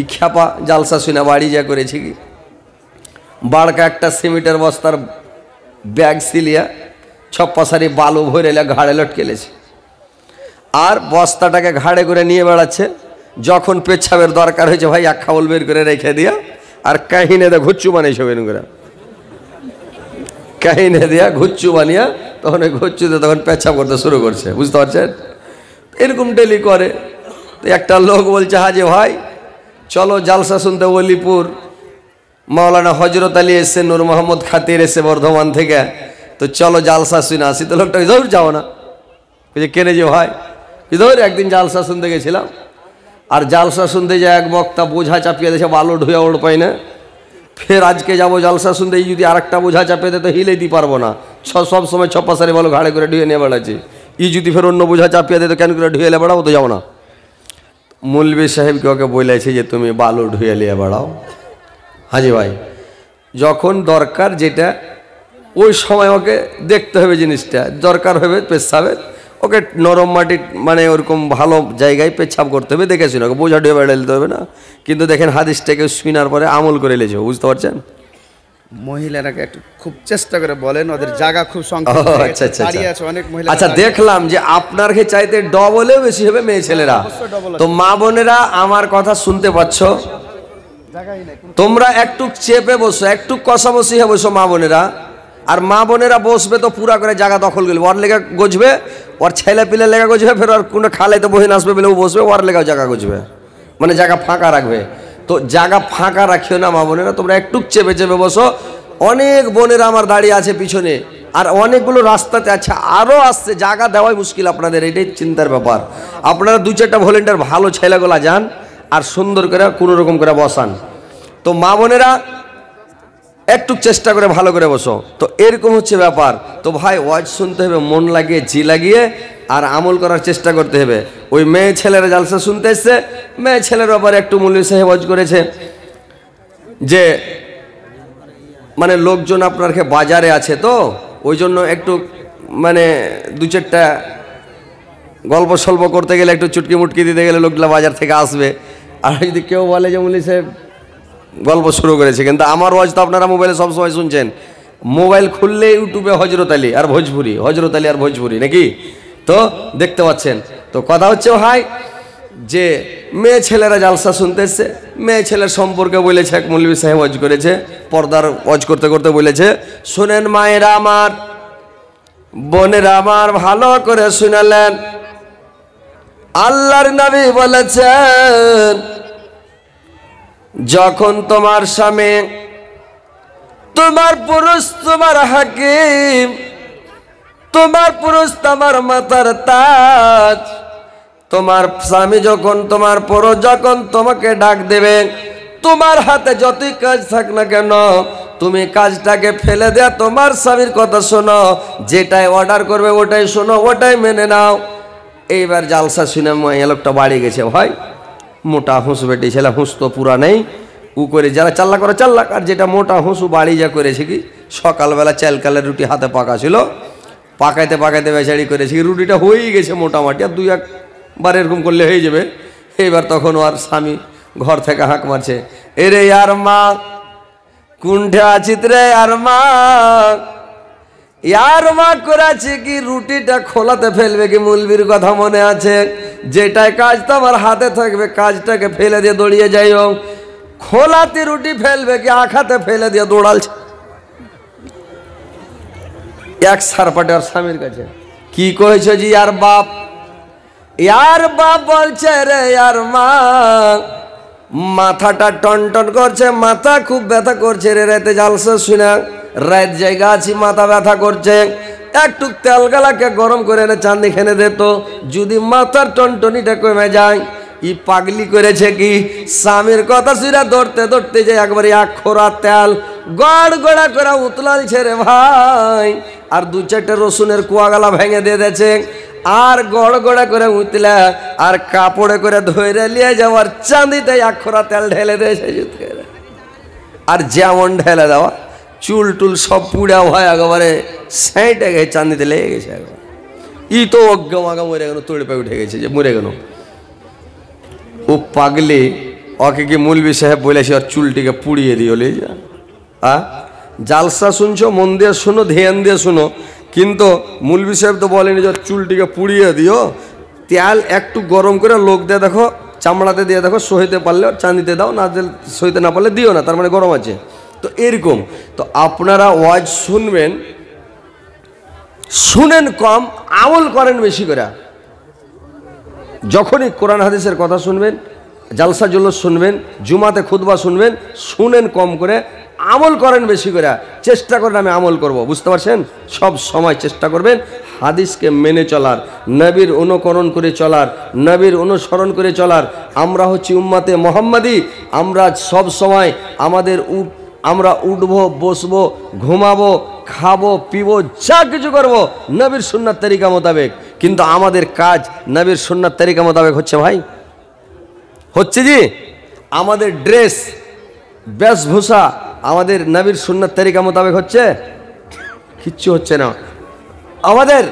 ই খ্যাপা জালসা শুনে বাড়ি যা করেছে কি বাড়কা একটা সিমেন্টের বস্তার ব্যাগ সিলিয়া ছপ্পাশারি সারি বালু ভরে ঘাড়ে লটকেলেছে আর বস্তাটাকে ঘাড়ে করে নিয়ে বেড়াচ্ছে যখন পেছাবের দরকার হয়েছে ভাই এক খাওয়াল বের করে রেখে দিয়া আর কাহিনে দা ঘুচ্চু বানিয়ে বের করে কাহিনে দিয়া ঘুচ্চু বানিয়া তখন ওই ঘুচ্ছুতে তখন পেচ্ছাপ করতে শুরু করছে বুঝতে পারছেন এরকম ডেলি করে একটা লোক বলছে হাজে ভাই চলো জালসা শুনতে অলিপুর মাওলানা হজরত আলী এসছে নূর মোহাম্মদ খাতির এসে বর্ধমান থেকে তো চলো জালসা শুনে আসি তো লোকটা ধর যাও না যে কেনে যে ভাই ধর একদিন জালসা শুনতে গেছিলাম আর জালসা শুনতে যে এক বক্তা বোঝা চাপিয়ে দেশে বালো ঢুয়ে ওড় পাই না ফের আজকে যাবো জালসা শুনতে এই যদি আরেকটা বোঝা চাপিয়ে দেয় তো হিলেই দিতে পারবো না ছ সব সময় ছপ্পা ভালো ঘাড়ে করে ঢুয়ে নিয়ে বেড়াচ্ছি ই যদি ফের অন্য বোঝা চাপিয়ে দেয় তো কেন করে ঢুয়ে বেড়াবো তো যাও না মুলবি সাহেবকে ওকে বলেছে যে তুমি বালু ঢুয়ে নিয়ে বেড়াও হাজি ভাই যখন দরকার যেটা ওই সময় ওকে দেখতে হবে জিনিসটা দরকার হবে পেশাবের ওকে নরম মাটি মানে ওরকম ভালো জায়গায় পেছাপ করতে হবে দেখেছিল ওকে বোঝা বেড়ে দিতে হবে না কিন্তু দেখেন হাদিসটাকে শুনার পরে আমল করে লেছে বুঝতে পারছেন মহিলারা খুব চেষ্টা করে বলেন ওদের জায়গা খুব আচ্ছা, আচ্ছা, আচ্ছা। আছে অনেক মহিলা আচ্ছা দেখলাম যে আপনার চাইতে ডবলেও বেশি হবে মেয়ে ছেলেরা তো মা বোনেরা আমার কথা শুনতে পাচ্ছ তোমরা একটু চেপে বসো একটু কষাবসি হয়ে বসো মা বোনেরা আর মা বোনেরা বসবে তো পুরা করে জায়গা দখল করবে ওর লেগা গজবে ওর ছেলে পিলে লেগে গজবে ফের আর কোনো খালে তো বহিন আসবে বলে ও বসবে ওর লেগাও জায়গা গজবে মানে জায়গা ফাঁকা রাখবে তো জায়গা ফাঁকা রাখিও না মা বোনেরা তোমরা একটু চেপে চেপে বসো অনেক বোনেরা আমার দাঁড়িয়ে আছে পিছনে আর অনেকগুলো রাস্তাতে আছে আরও আসছে জায়গা দেওয়াই মুশকিল আপনাদের এটাই চিন্তার ব্যাপার আপনারা দু চারটা ভলেন্টিয়ার ভালো ছেলেগুলা যান আর সুন্দর করে কোনো রকম করে বসান তো মা বোনেরা একটু চেষ্টা করে ভালো করে বসো তো এরকম হচ্ছে ব্যাপার তো ভাই ওয়াজ শুনতে হবে মন লাগিয়ে জি লাগিয়ে আর আমল করার চেষ্টা করতে হবে ওই মেয়ে ছেলেরা জালসা শুনতে এসছে মেয়ে ছেলের ব্যাপারে একটু মূল্য সাহেব ওয়াজ করেছে যে মানে লোকজন আপনার বাজারে আছে তো ওই জন্য একটু মানে দু চারটা গল্প সল্প করতে গেলে একটু চুটকি মুটকি দিতে গেলে লোকগুলো বাজার থেকে আসবে আর যদি কেউ বলে যে মুলি সাহেব গল্প শুরু করেছে কিন্তু আমার ওয়াজ তো আপনারা মোবাইলে সবসময় শুনছেন মোবাইল খুললে ইউটিউবে হজরত আলী আর ভোজপুরি হজরত আলী আর ভোজপুরি নাকি তো দেখতে পাচ্ছেন তো কথা হচ্ছে ভাই যে মেয়ে ছেলেরা জালসা শুনতে এসছে মেয়ে ছেলের সম্পর্কে বলেছে এক মৌলবী সাহেব অজ করেছে পর্দার অজ করতে করতে বলেছে শোনেন মায়েরা আমার বোনেরা আমার ভালো করে শুনালেন আল্লাহর নবী বলেছেন যখন তোমার স্বামী তোমার পুরুষ তোমার হাকিম তোমার পুরুষ তোমার মাতার তাজ তোমার স্বামী যখন তোমার পুরুষ যখন তোমাকে ডাক দেবে তোমার হাতে যতই কাজ থাক না কেন তুমি কাজটাকে ফেলে দেয়া তোমার স্বামীর কথা শোনো যেটাই অর্ডার করবে ওটাই শোনো ওটাই মেনে নাও এইবার জালসা শুনে লোকটা বাড়ি গেছে ভাই মোটা হুঁস বেটে ছেলে হুঁস তো পুরা নেই উ করে যারা চাল্লা করে চাল্লা আর যেটা মোটা হুঁস বাড়ি যা করেছে কি সকালবেলা চালকালের রুটি হাতে পাকা ছিল পাকাইতে পাকাইতে বেচারি করেছে কি রুটিটা হয়েই গেছে মোটামুটি আর দুই একবার এরকম করলে হয়ে যাবে এবার তখন আর স্বামী ঘর থেকে হাঁক মারছে এরে আর মা কুণ্ঠে আছিত রে আর মা ইয়ার মা করেছে কি রুটিটা খোলাতে ফেলবে কি মুলবির কথা মনে আছে যেটায় কাজ তোমার হাতে থাকবে কাজটাকে ফেলে দিয়ে দৌড়িয়ে হোক খোলাতে রুটি ফেলবে কি আখাতে ফেলে দিয়ে দৌড়ালছে এক সারপাটার স্বামীর কাছে কি কয়েছ জি আর বাপ ইয়ার বাপ বলছে রে আর মা মাথাটা টন টন করছে মাথা খুব ব্যথা করছে রে রাতে জালসা শুনে রাত জায়গা আছি মাথা ব্যথা করছে একটু তেল গালাকে গরম করে এনে চাঁদি খেনে দিত যদি মাথার টনটনিটা কমে যায় ই পাগলি করেছে কি স্বামীর কথা সুরা ধরতে ধরতে যে একবারে এক খোরা তেল গড় গড়া করা উতলালছে রে ভাই আর দু চারটে রসুনের কুয়াগালা ভেঙে দিয়ে দিয়েছে আর গড় গড়া করে উতলা আর কাপড়ে করে ধরে নিয়ে যাওয়ার চাঁদিতে এক খোরা তেল ঢেলে দিয়েছে আর যেমন ঢেলে দেওয়া চুল টুল সব পুড়া ভয় একবারে স্যাঁট গেছে চান্দিতে লেগে গেছে একবার ই তো অজ্ঞা মাগা মরে গেল তোড়ে পায়ে উঠে গেছে যে মরে গেল ও পাগলে ওকে কি মৌলবি সাহেব বলেছে ওর চুলটিকে পুড়িয়ে দিও লে যা আ জালসা শুনছো মন দিয়ে শুনো ধ্যান দিয়ে শুনো কিন্তু মৌলবি সাহেব তো বলেনি যে চুলটিকে পুড়িয়ে দিও তেল একটু গরম করে লোক দিয়ে দেখো চামড়াতে দিয়ে দেখো সহিতে পারলে ওর চাঁদিতে দাও না দিলে সহিতে না পারলে দিও না তার মানে গরম আছে তো এরকম তো আপনারা ওয়াজ শুনবেন শুনেন কম আমল করেন বেশি করে যখনই কোরআন হাদিসের কথা শুনবেন জালসা জুলুস শুনবেন জুমাতে খুদবা শুনবেন শুনেন কম করে আমল করেন বেশি করে চেষ্টা করেন আমি আমল করব বুঝতে পারছেন সব সময় চেষ্টা করবেন হাদিসকে মেনে চলার নবীর অনুকরণ করে চলার নবীর অনুসরণ করে চলার আমরা হচ্ছি উম্মাতে মোহাম্মদী আমরা সব সময় আমাদের উঠ আমরা উঠবো বসবো ঘুমাবো খাবো পিবো যা কিছু করবো নবীর সুন্নার তালিকা মোতাবেক কিন্তু আমাদের কাজ নবীর সুন্নার তালিকা মোতাবেক হচ্ছে ভাই হচ্ছে জি আমাদের ড্রেস বেশভূষা আমাদের নবীর সুন্নার তালিকা মোতাবেক হচ্ছে কিচ্ছু হচ্ছে না আমাদের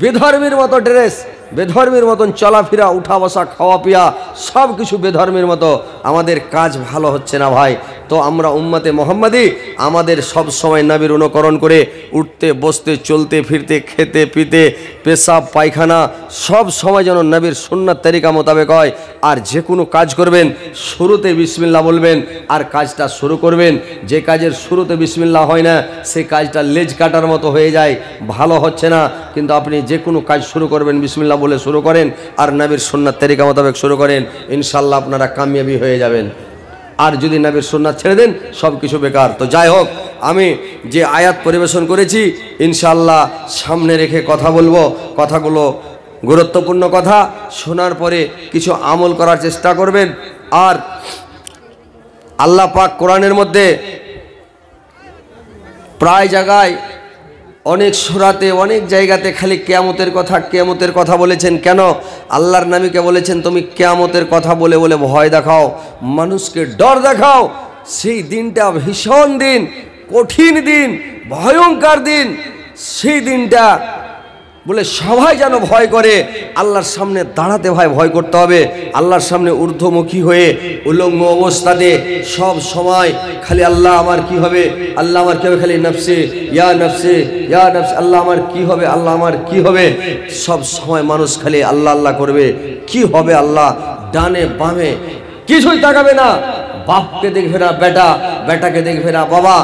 বিধর্মীর মতো ড্রেস বেধর্মের মতন চলাফেরা উঠা বসা খাওয়া পিয়া সব কিছু বেধর্মের মতো আমাদের কাজ ভালো হচ্ছে না ভাই তো আমরা উম্মাতে মোহাম্মদই আমাদের সব সময় নবীর অনুকরণ করে উঠতে বসতে চলতে ফিরতে খেতে পিতে পেশাব পায়খানা সব সময় যেন নবীর সুন্নার তালিকা মোতাবেক হয় আর যে কোনো কাজ করবেন শুরুতে বিসমিল্লা বলবেন আর কাজটা শুরু করবেন যে কাজের শুরুতে বিসমিল্লা হয় না সে কাজটা লেজ কাটার মতো হয়ে যায় ভালো হচ্ছে না কিন্তু আপনি যে কোনো কাজ শুরু করবেন বিসমিল্লা বলে শুরু করেন আর নাবির সন্ন্যার তেরিকা মোতাবেক শুরু করেন ইনশাল্লাহ আপনারা কামিয়াবি হয়ে যাবেন আর যদি নাবির সন্ন্যাস ছেড়ে দেন সব কিছু বেকার তো যাই হোক আমি যে আয়াত পরিবেশন করেছি ইনশাল্লাহ সামনে রেখে কথা বলবো কথাগুলো গুরুত্বপূর্ণ কথা শোনার পরে কিছু আমল করার চেষ্টা করবেন আর আল্লাহ পাক কোরআনের মধ্যে প্রায় জায়গায় অনেক সুরাতে অনেক জায়গাতে খালি কেয়ামতের কথা কেয়ামতের কথা বলেছেন কেন আল্লাহর নামীকে বলেছেন তুমি কেয়ামতের কথা বলে বলে ভয় দেখাও মানুষকে ডর দেখাও সেই দিনটা ভীষণ দিন কঠিন দিন ভয়ঙ্কর দিন সেই দিনটা বলে সবাই যেন ভয় করে আল্লাহর সামনে দাঁড়াতে ভাই ভয় করতে হবে আল্লাহর সামনে ঊর্ধ্বমুখী হয়ে উলঙ্গ অবস্থাতে সব সময় খালি আল্লাহ আমার কি হবে আল্লাহ আমার কি হবে খালি নফসে ইয়া নফসে ইয়া নফস আল্লাহ আমার কি হবে আল্লাহ আমার কি হবে সব সময় মানুষ খালি আল্লাহ আল্লাহ করবে কি হবে আল্লাহ ডানে বামে কিছুই তাকাবে না বাপকে দেখবে না বেটা বেটাকে দেখবে না বাবা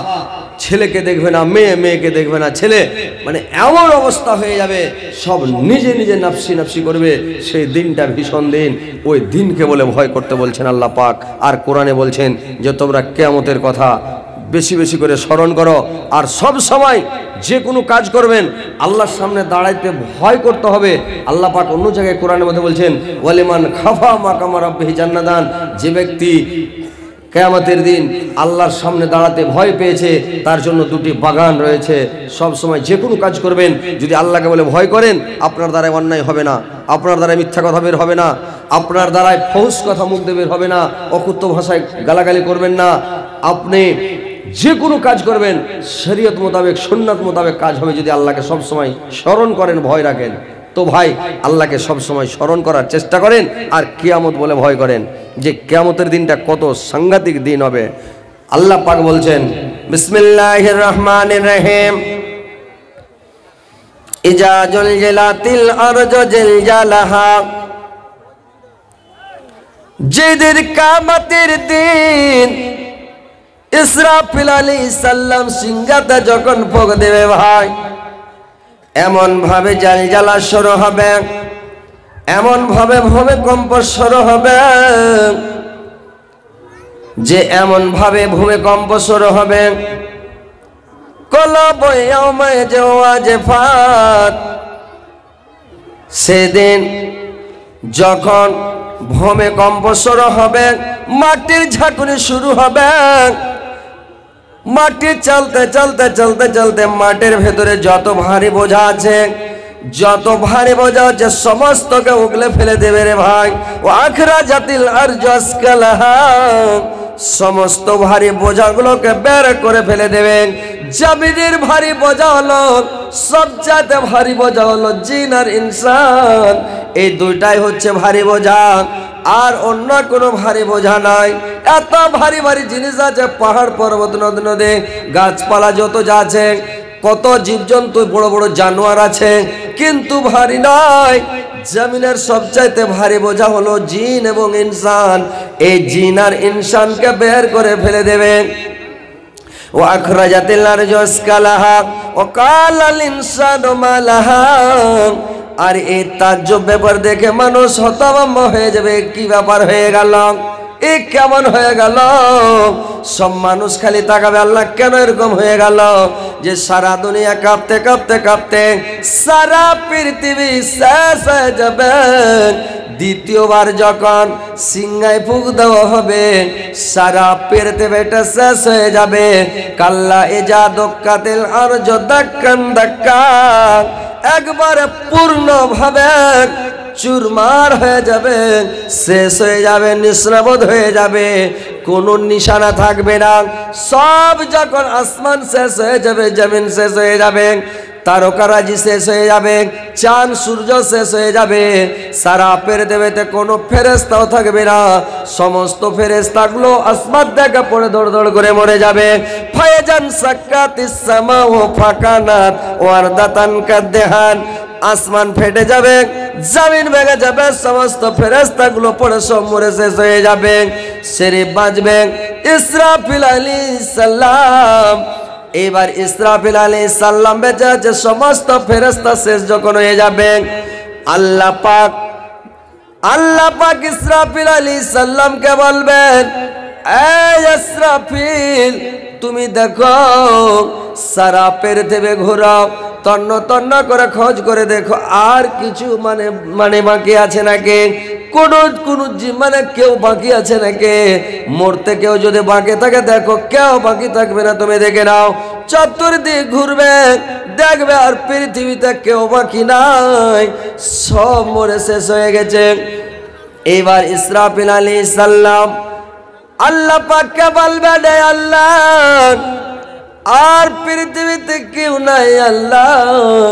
ছেলেকে দেখবে না মেয়ে মেয়েকে দেখবে না ছেলে মানে এমন অবস্থা হয়ে যাবে সব নিজে নিজে নাপসি নাপসি করবে সেই দিনটা ভীষণ দিন ওই দিনকে বলে ভয় করতে বলছেন আল্লাহ পাক আর কোরআনে বলছেন যে তোমরা কেয়ামতের কথা বেশি বেশি করে স্মরণ করো আর সব সময় যে কোনো কাজ করবেন আল্লাহর সামনে দাঁড়াইতে ভয় করতে হবে আল্লাহ পাক অন্য জায়গায় কোরআনের মধ্যে বলছেন ওয়ালিমান খাফা মাকামার রব্বিহি জান্নাদান যে ব্যক্তি কেয়ামতের দিন আল্লাহর সামনে দাঁড়াতে ভয় পেয়েছে তার জন্য দুটি বাগান রয়েছে সব সময় যে কোনো কাজ করবেন যদি আল্লাহকে বলে ভয় করেন আপনার দ্বারায় অন্যায় হবে না আপনার দ্বারা মিথ্যা কথা বের হবে না আপনার দ্বারায় ফৌজ কথা মুখ বের হবে না অকুত্য ভাষায় গালাগালি করবেন না আপনি যে কোনো কাজ করবেন শরীয়ত মোতাবেক সন্ন্যত মোতাবেক কাজ হবে যদি আল্লাহকে সবসময় স্মরণ করেন ভয় রাখেন তো ভাই আল্লাহকে সবসময় স্মরণ করার চেষ্টা করেন আর কিয়ামত বলে ভয় করেন যে কেমতের দিনটা কত সাংঘাতিক দিন হবে আল্লাহ পাক বলছেন বিসমিল্লাহ রহমান রহিম ইজা কামাতের দিন ইসরাফিল আলী সাল্লাম যখন ভোগ দেবে ভাই এমন ভাবে জালজালা শুরু হবে এমন ভাবে ভূমিকম্প শুরু হবে যে এমন ভাবে ভূমিকম্প শুরু হবে সেদিন যখন ভূমিকম্প শুরু হবে মাটির ঝাঁকুনি শুরু হবে মাটির চলতে চলতে চলতে চলতে মাটির ভেতরে যত ভারী বোঝা আছে যত ভারে বোঝা হচ্ছে সমস্তকে উগলে ফেলে দেবে রে ভাই ও আখরা জাতিল আর সমস্ত ভারী বোঝাগুলোকে বের করে ফেলে দেবেন জামিনের ভারী বোঝা হলো সবচাইতে ভারী বোঝা হলো জিন আর ইনসান এই দুইটাই হচ্ছে ভারী বোঝা আর অন্য কোনো ভারী বোঝা নাই এত ভারী ভারী জিনিস আছে পাহাড় পর্বত নদ নদী গাছপালা যত যা আছে কত জীবজন্তু বড় বড় জানোয়ার আছে কিন্তু ভারী নয় জমিনের সবচাইতে ভারী বোঝা হলো জিন এবং ইনসান এই জিন আর ইনসানকে বের করে ফেলে দেবে وأخرجت الأرض أسكالها وقال الإنسان ما لها আর এই তাজ্জব ব্যাপার দেখে মানুষ হতভম্ব হয়ে যাবে কি ব্যাপার হয়ে গেল এ কেমন হয়ে গেল সব মানুষ খালি তাকাবে আল্লাহ কেন এরকম হয়ে গেল যে সারা দুনিয়া কাঁপতে কাঁপতে কাঁপতে সারা পৃথিবী শেষ হয়ে যাবে দ্বিতীয়বার যখন সিংহায় ফুক দেওয়া হবে সারা পেরতে বেটা শেষ হয়ে যাবে কাল্লা এজা তেল আর যদাক্কান দাক্কা একবারে ভাবে চুরমার হয়ে যাবে শেষ হয়ে যাবে নিঃস্রাবোধ হয়ে যাবে কোনো নিশানা থাকবে না সব যখন আসমান শেষ হয়ে যাবে জমিন শেষ হয়ে যাবে তারকারাজি শেষ হয়ে যাবে চাঁদ সূর্য শেষ হয়ে যাবে সারা পের দেবেতে কোনো ফেরেস্তাও থাকবে না সমস্ত ফেরেস্তাগুলো আসমাদ দেখা পড়ে দৌড় করে মরে যাবে ফায়জান সাক্কাত ইসামা ও ফাঁকানাত ওয়ারদাতান দেহান আসমান ফেটে যাবে জামিন ভেঙে যাবে সমস্ত ফেরেস্তাগুলো পড়ে সব মরে শেষ হয়ে যাবে সেরে বাঁচবে ইসরাফিল আলী সাল্লাম এবার ইসরাফিল আলী সাল্লাম বেজা যে সমস্ত ফেরস্তা শেষ যখন হয়ে যাবে আল্লাহ পাক আল্লাহ পাক ইসরাফিল আলী সাল্লামকে বলবেন ইসরাফিল তুমি দেখো সারা পেরে ঘোরাও তন্ন তন্ন করে খোঁজ করে দেখো আর কিছু মানে মানে বাকি আছে নাকি কোন কোন মানে কেউ বাকি আছে নাকি মরতে কেউ যদি বাকি থাকে দেখো কেউ বাকি থাকবে না তুমি দেখে নাও চতুর্দিক ঘুরবে দেখবে আর পৃথিবীতে কেউ বাকি নাই সব মরে শেষ হয়ে গেছে এবার ইসরাফিল আলী সাল্লাম আল্লাহ পাককে বলবে রে আল্লাহ আর পৃথিবীতে কেউ নাই আল্লাহ